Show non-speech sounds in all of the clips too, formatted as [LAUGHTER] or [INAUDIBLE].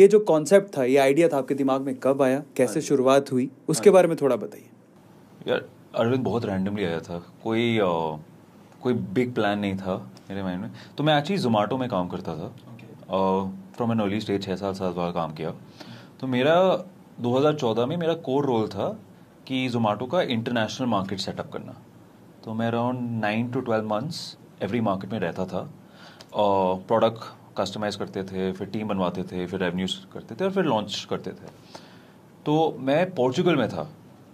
ये जो कॉन्सेप्ट था ये आइडिया था आपके दिमाग में कब आया कैसे हाँ शुरुआत हुई हाँ उसके बारे में थोड़ा बताइए यार अरविंद बहुत रैंडमली आया था कोई आ, कोई बिग प्लान नहीं था मेरे माइंड में तो मैं एक्चुअली जोमेटो में काम करता था फ्रॉम एन अर्ली स्टेज छः साल सात बार काम किया तो मेरा 2014 में मेरा कोर रोल था कि जोमेटो का इंटरनेशनल मार्केट सेटअप करना तो मैं around nine to twelve months every market में रहता था प्रोडक्ट कस्टमाइज़ करते थे फिर टीम बनवाते थे फिर रेवन्यूज करते थे और फिर लॉन्च करते थे तो मैं पोर्चुगल में था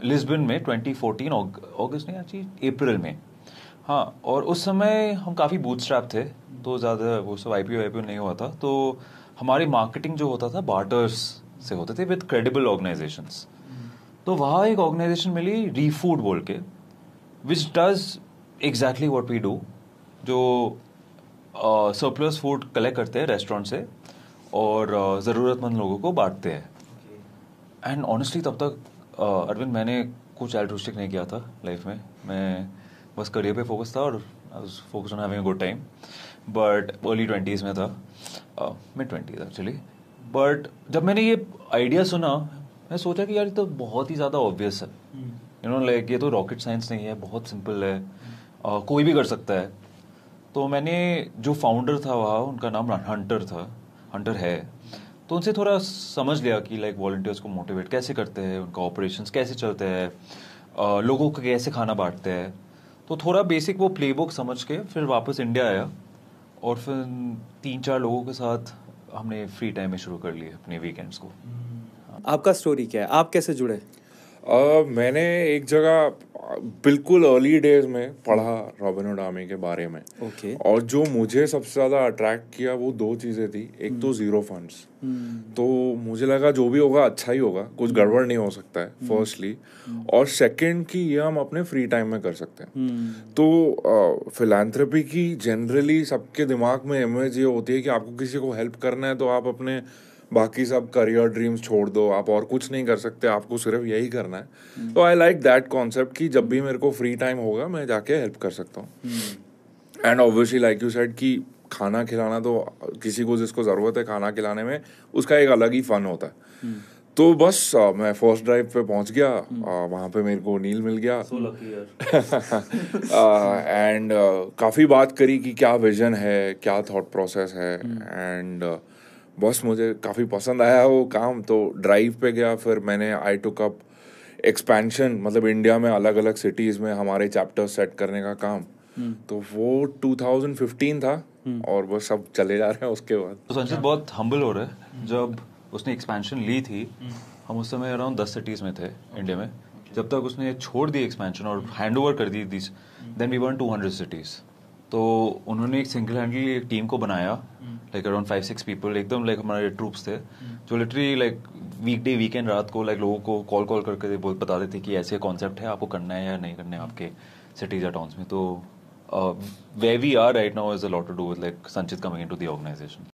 लिस्बन में 2014 अगस्त नहीं अच्छी अप्रैल में हाँ और उस समय हम काफ़ी स्ट्रैप थे तो ज़्यादा वो सब आई पी ओ नहीं हुआ था तो हमारी मार्केटिंग जो होता था बार्टर्स से होते थे विद क्रेडिबल ऑर्गेनाइजेशन तो वहाँ एक ऑर्गेनाइजेशन मिली रीफूड बोल के which does exactly what we do जो सरप्लस फूड कलेक्ट करते हैं रेस्टोरेंट से और uh, ज़रूरतमंद लोगों को बांटते हैं एंड ऑनेस्टली तब तक अरविंद मैंने कुछ एल्ट्रोस्टिक नहीं किया था लाइफ में मैं बस करियर पे फोकस था और focus on having good time but early twenties में था मिड ट्वेंटीज़ एक्चुअली बट जब मैंने ये आइडिया सुना मैं सोचा कि यार ये तो बहुत ही ज़्यादा ऑब्वियस है यू नो लाइक ये तो रॉकेट साइंस नहीं है बहुत सिंपल है uh, कोई भी कर सकता है तो मैंने जो फाउंडर था वहाँ उनका नाम हंटर था हंटर है तो उनसे थोड़ा समझ लिया कि लाइक वॉल्टियर्स को मोटिवेट कैसे करते हैं उनका ऑपरेशन कैसे चलते हैं लोगों को कैसे खाना बांटते हैं तो थोड़ा बेसिक वो प्ले बुक समझ के फिर वापस इंडिया आया और फिर तीन चार लोगों के साथ हमने फ्री टाइम में शुरू कर लिए अपने वीकेंड्स को आपका स्टोरी क्या है आप कैसे जुड़े आ, मैंने एक जगह बिल्कुल अर्ली डेज में पढ़ा रॉबिन डामे के बारे में ओके okay. और जो मुझे सबसे ज़्यादा अट्रैक्ट किया वो दो चीज़ें थी एक तो hmm. तो ज़ीरो फंड्स hmm. तो मुझे लगा जो भी होगा अच्छा ही होगा कुछ hmm. गड़बड़ नहीं हो सकता है फर्स्टली hmm. hmm. और सेकंड की ये हम अपने फ्री टाइम में कर सकते हैं hmm. तो फिलानथ्रपी की जनरली सबके दिमाग में इमेज ये होती है कि आपको किसी को हेल्प करना है तो आप अपने बाकी सब करियर ड्रीम्स छोड़ दो आप और कुछ नहीं कर सकते आपको सिर्फ यही करना है तो आई लाइक दैट कॉन्सेप्ट कि जब भी मेरे को फ्री टाइम होगा मैं जाके हेल्प कर सकता हूँ and obviously like you said कि खाना खिलाना तो किसी को जिसको ज़रूरत है खाना खिलाने में उसका एक अलग ही फन होता है तो बस मैं फर्स्ट ड्राइव पे पहुंच गया वहाँ पे मेरे को नील मिल गया एंड [LAUGHS] काफ़ी बात करी कि क्या विजन है क्या थॉट प्रोसेस है एंड हम्म। बॉस मुझे काफ़ी पसंद आया वो काम तो ड्राइव पे गया फिर मैंने आई टुक अप एक्सपेंशन मतलब इंडिया में अलग अलग सिटीज़ में हमारे चैप्टर सेट करने का काम हम्म। तो वो 2015 था हम्म। और वो सब चले जा रहे हैं उसके बाद तो संचित बहुत हम्बल हो रहे हैं जब उसने एक्सपेंशन ली थी हम्म। हम उस समय अराउंड दस सिटीज में थे इंडिया में जब तक उसने छोड़ दी एक्सपेंशन और हैंड ओवर कर दी this then we one two hundred cities तो उन्होंने एक सिंगल हैंडली एक टीम को बनाया like around five six people एकदम लाइक हमारे ट्रूप्स थे हम्म। जो literally like weekday weekend रात को लाइक लोगों को कॉल कॉल करके बहुत बता देते कि ऐसे कॉन्सेप्ट है आपको करना है या नहीं करना है आपके सिटीज या टाउन्स में तो way we are right now is a lot to do with like Sanchit coming in to the organisation